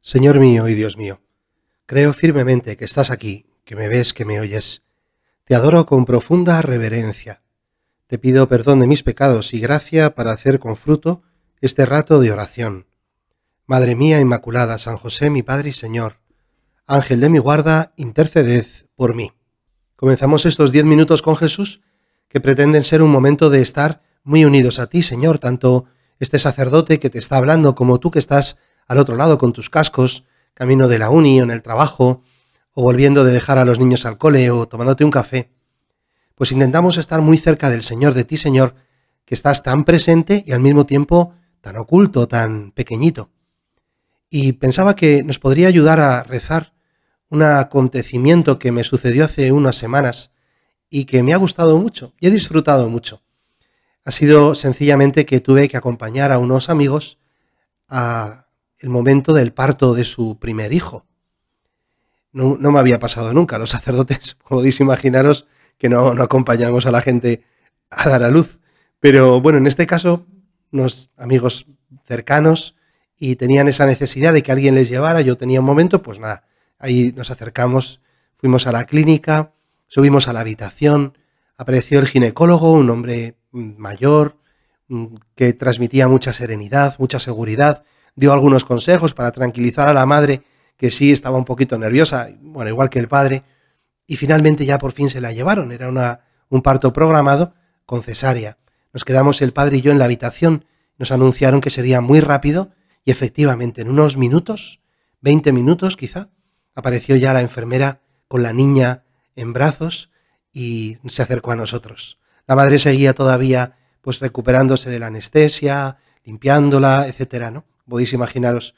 Señor mío y Dios mío, creo firmemente que estás aquí, que me ves, que me oyes. Te adoro con profunda reverencia. Te pido perdón de mis pecados y gracia para hacer con fruto este rato de oración. Madre mía Inmaculada, San José, mi Padre y Señor, Ángel de mi guarda, interceded por mí. Comenzamos estos diez minutos con Jesús, que pretenden ser un momento de estar muy unidos a ti, Señor, tanto este sacerdote que te está hablando como tú que estás al otro lado con tus cascos, camino de la uni o en el trabajo, o volviendo de dejar a los niños al cole o tomándote un café, pues intentamos estar muy cerca del Señor, de ti Señor, que estás tan presente y al mismo tiempo tan oculto, tan pequeñito. Y pensaba que nos podría ayudar a rezar un acontecimiento que me sucedió hace unas semanas y que me ha gustado mucho y he disfrutado mucho. Ha sido sencillamente que tuve que acompañar a unos amigos a el momento del parto de su primer hijo. No, me había pasado nunca. Los sacerdotes, podéis imaginaros que no, no acompañamos a la gente a dar a luz. Pero bueno, en este caso, unos amigos cercanos y tenían esa necesidad de que alguien les llevara. Yo tenía un momento, pues nada, ahí nos acercamos, fuimos a la clínica, subimos a la habitación, apareció el ginecólogo, un hombre mayor mm, que transmitía mucha serenidad, mucha seguridad dio algunos consejos para tranquilizar a la madre, que sí estaba un poquito nerviosa, bueno, igual que el padre, y finalmente ya por fin se la llevaron, era una, un parto programado con cesárea. Nos quedamos el padre y yo en la habitación, nos anunciaron que sería muy rápido y efectivamente en unos minutos, 20 minutos quizá, apareció ya la enfermera con la niña en brazos y se acercó a nosotros. La madre seguía todavía pues recuperándose de la anestesia, limpiándola, etcétera, ¿no? podéis imaginaros.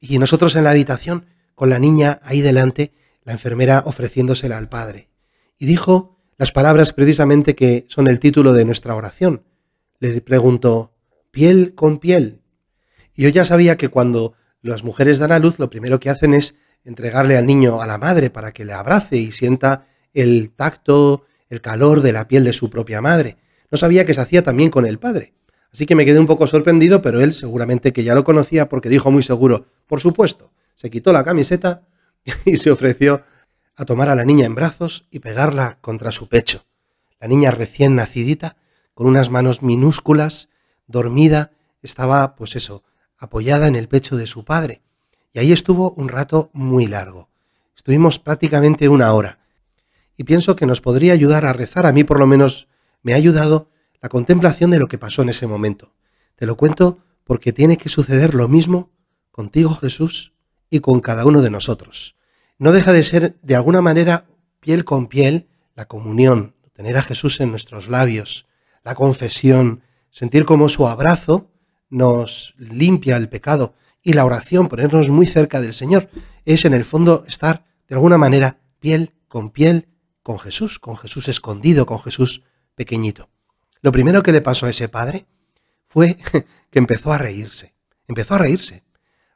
Y nosotros en la habitación, con la niña ahí delante, la enfermera ofreciéndosela al Padre. Y dijo las palabras precisamente que son el título de nuestra oración. Le preguntó, piel con piel. Y yo ya sabía que cuando las mujeres dan a luz, lo primero que hacen es entregarle al niño a la madre para que le abrace y sienta el tacto, el calor de la piel de su propia madre. No sabía que se hacía también con el padre. Así que me quedé un poco sorprendido, pero él seguramente que ya lo conocía porque dijo muy seguro, por supuesto, se quitó la camiseta y se ofreció a tomar a la niña en brazos y pegarla contra su pecho. La niña recién nacidita, con unas manos minúsculas, dormida, estaba, pues eso, apoyada en el pecho de su padre. Y ahí estuvo un rato muy largo. Estuvimos prácticamente una hora. Y pienso que nos podría ayudar a rezar. A mí por lo menos me ha ayudado la contemplación de lo que pasó en ese momento. Te lo cuento porque tiene que suceder lo mismo contigo Jesús y con cada uno de nosotros. No deja de ser de alguna manera piel con piel la comunión, tener a Jesús en nuestros labios, la confesión, sentir como su abrazo nos limpia el pecado y la oración, ponernos muy cerca del Señor, es en el fondo estar de alguna manera piel con piel con Jesús, con Jesús escondido, con Jesús pequeñito. Lo primero que le pasó a ese padre fue que empezó a reírse. Empezó a reírse.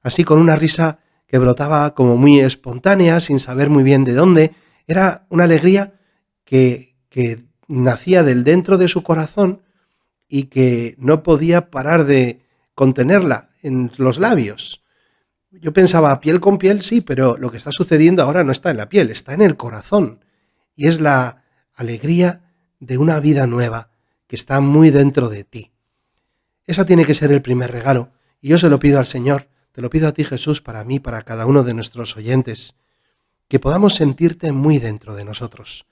Así con una risa que brotaba como muy espontánea, sin saber muy bien de dónde. Era una alegría que, que nacía del dentro de su corazón y que no podía parar de contenerla en los labios. Yo pensaba, piel con piel, sí, pero lo que está sucediendo ahora no está en la piel, está en el corazón. Y es la alegría de una vida nueva, que está muy dentro de ti. Ese tiene que ser el primer regalo, y yo se lo pido al Señor, te lo pido a ti Jesús, para mí, para cada uno de nuestros oyentes, que podamos sentirte muy dentro de nosotros,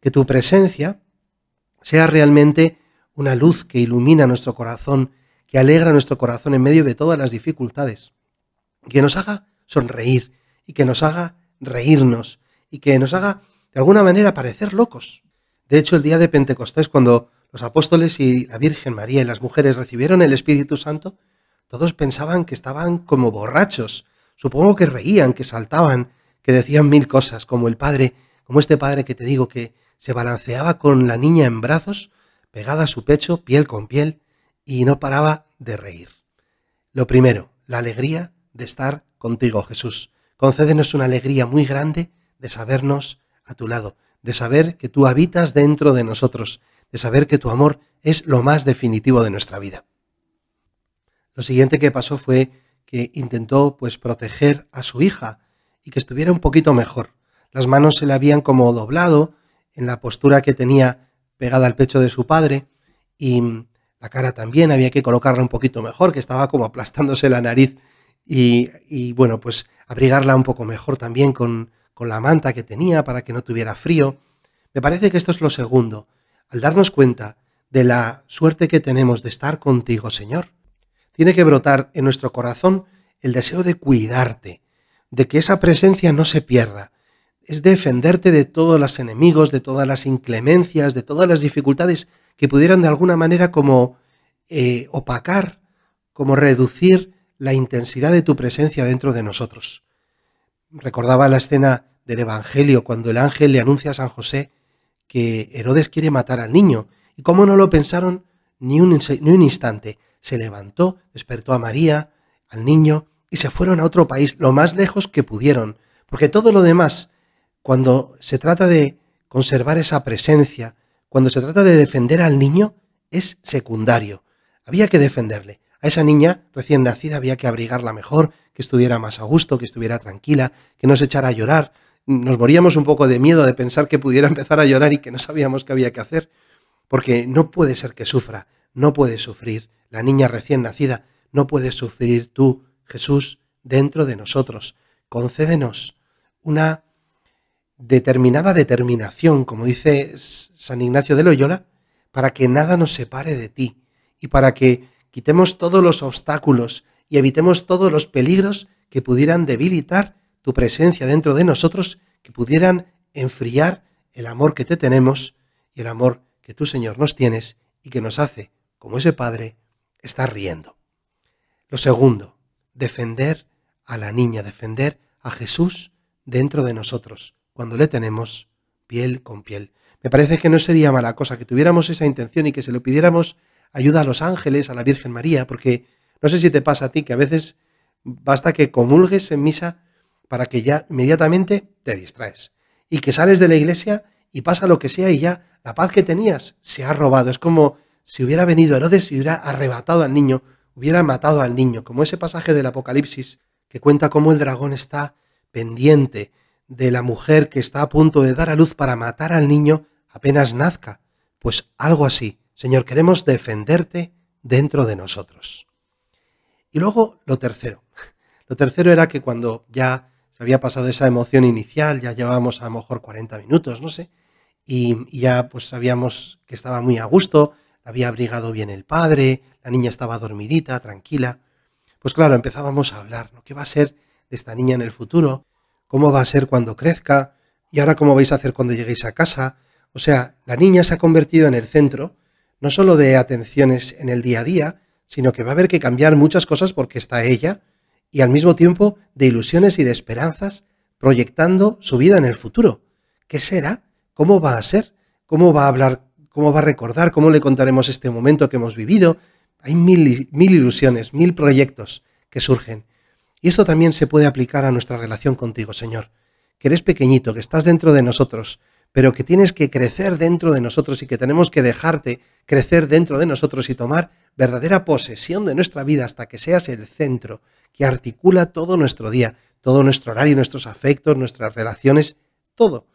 que tu presencia sea realmente una luz que ilumina nuestro corazón, que alegra nuestro corazón en medio de todas las dificultades, que nos haga sonreír y que nos haga reírnos y que nos haga de alguna manera parecer locos. De hecho, el día de Pentecostés, cuando los apóstoles y la Virgen María y las mujeres recibieron el Espíritu Santo, todos pensaban que estaban como borrachos. Supongo que reían, que saltaban, que decían mil cosas, como el padre, como este padre que te digo que se balanceaba con la niña en brazos, pegada a su pecho, piel con piel, y no paraba de reír. Lo primero, la alegría de estar contigo, Jesús. Concédenos una alegría muy grande de sabernos a tu lado, de saber que tú habitas dentro de nosotros, de saber que tu amor es lo más definitivo de nuestra vida. Lo siguiente que pasó fue que intentó pues proteger a su hija y que estuviera un poquito mejor. Las manos se le habían como doblado en la postura que tenía pegada al pecho de su padre y la cara también había que colocarla un poquito mejor, que estaba como aplastándose la nariz y, bueno, pues abrigarla un poco mejor también con, con la manta que tenía para que no tuviera frío. Me parece que esto es lo segundo, al darnos cuenta de la suerte que tenemos de estar contigo, Señor, tiene que brotar en nuestro corazón el deseo de cuidarte, de que esa presencia no se pierda, es defenderte de todos los enemigos, de todas las inclemencias, de todas las dificultades que pudieran de alguna manera como eh, opacar, como reducir la intensidad de tu presencia dentro de nosotros. Recordaba la escena del Evangelio cuando el ángel le anuncia a San José que Herodes quiere matar al niño. Y como no lo pensaron ni un, ni un instante, se levantó, despertó a María, al niño, y se fueron a otro país lo más lejos que pudieron. Porque todo lo demás, cuando se trata de conservar esa presencia, cuando se trata de defender al niño, es secundario. Había que defenderle. A esa niña recién nacida había que abrigarla mejor, que estuviera más a gusto, que estuviera tranquila, que no se echara a llorar, nos moríamos un poco de miedo de pensar que pudiera empezar a llorar y que no sabíamos qué había que hacer, porque no puede ser que sufra, no puede sufrir la niña recién nacida, no puede sufrir tú, Jesús, dentro de nosotros. Concédenos una determinada determinación, como dice San Ignacio de Loyola, para que nada nos separe de ti y para que quitemos todos los obstáculos y evitemos todos los peligros que pudieran debilitar tu presencia dentro de nosotros que pudieran enfriar el amor que te tenemos y el amor que tú, Señor, nos tienes y que nos hace, como ese Padre, estar riendo. Lo segundo, defender a la niña, defender a Jesús dentro de nosotros, cuando le tenemos piel con piel. Me parece que no sería mala cosa que tuviéramos esa intención y que se lo pidiéramos ayuda a los ángeles, a la Virgen María, porque no sé si te pasa a ti que a veces basta que comulgues en misa para que ya inmediatamente te distraes y que sales de la iglesia y pasa lo que sea y ya la paz que tenías se ha robado. Es como si hubiera venido Herodes y hubiera arrebatado al niño, hubiera matado al niño, como ese pasaje del Apocalipsis que cuenta cómo el dragón está pendiente de la mujer que está a punto de dar a luz para matar al niño apenas nazca. Pues algo así, Señor, queremos defenderte dentro de nosotros. Y luego lo tercero. Lo tercero era que cuando ya había pasado esa emoción inicial, ya llevábamos a lo mejor 40 minutos, no sé, y, ya pues sabíamos que estaba muy a gusto, había abrigado bien el padre, la niña estaba dormidita, tranquila. Pues claro, empezábamos a hablar, ¿no? ¿Qué va a ser de esta niña en el futuro? ¿Cómo va a ser cuando crezca? ¿Y ahora cómo vais a hacer cuando lleguéis a casa? O sea, la niña se ha convertido en el centro, no solo de atenciones en el día a día, sino que va a haber que cambiar muchas cosas porque está ella y al mismo tiempo de ilusiones y de esperanzas, proyectando su vida en el futuro. ¿Qué será? ¿Cómo va a ser? ¿Cómo va a hablar? ¿Cómo va a recordar? ¿Cómo le contaremos este momento que hemos vivido? Hay mil, ilusiones, mil proyectos que surgen. Y esto también se puede aplicar a nuestra relación contigo, Señor. Que eres pequeñito, que estás dentro de nosotros, pero que tienes que crecer dentro de nosotros y que tenemos que dejarte crecer dentro de nosotros y tomar verdadera posesión de nuestra vida hasta que seas el centro, que articula todo nuestro día, todo nuestro horario, nuestros afectos, nuestras relaciones, todo.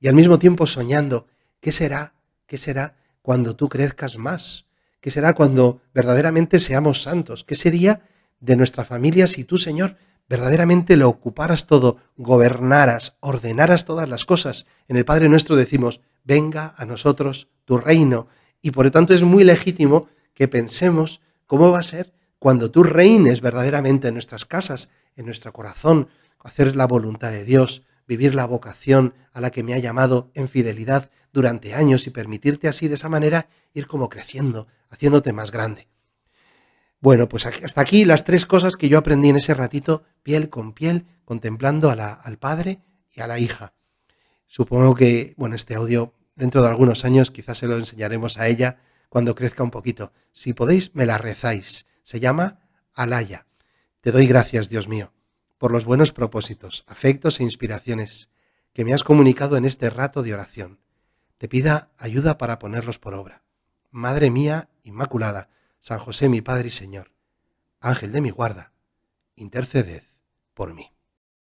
Y al mismo tiempo soñando, ¿qué será? ¿Qué será cuando tú crezcas más? ¿Qué será cuando verdaderamente seamos santos? ¿Qué sería de nuestra familia si tú, Señor, verdaderamente lo ocuparas todo, gobernaras, ordenaras todas las cosas? En el Padre nuestro decimos, venga a nosotros tu reino. Y por lo tanto es muy legítimo que pensemos cómo va a ser cuando tú reines verdaderamente en nuestras casas, en nuestro corazón, hacer la voluntad de Dios, vivir la vocación a la que me ha llamado en fidelidad durante años y permitirte así de esa manera ir como creciendo, haciéndote más grande. Bueno, pues hasta aquí las tres cosas que yo aprendí en ese ratito, piel con piel, contemplando al padre y a la hija. Supongo que, bueno, este audio dentro de algunos años quizás se lo enseñaremos a ella cuando crezca un poquito. Si podéis, me la rezáis se llama Alaya. Te doy gracias, Dios mío, por los buenos propósitos, afectos e inspiraciones que me has comunicado en este rato de oración. Te pida ayuda para ponerlos por obra. Madre mía Inmaculada, San José mi Padre y Señor, Ángel de mi guarda, interceded por mí.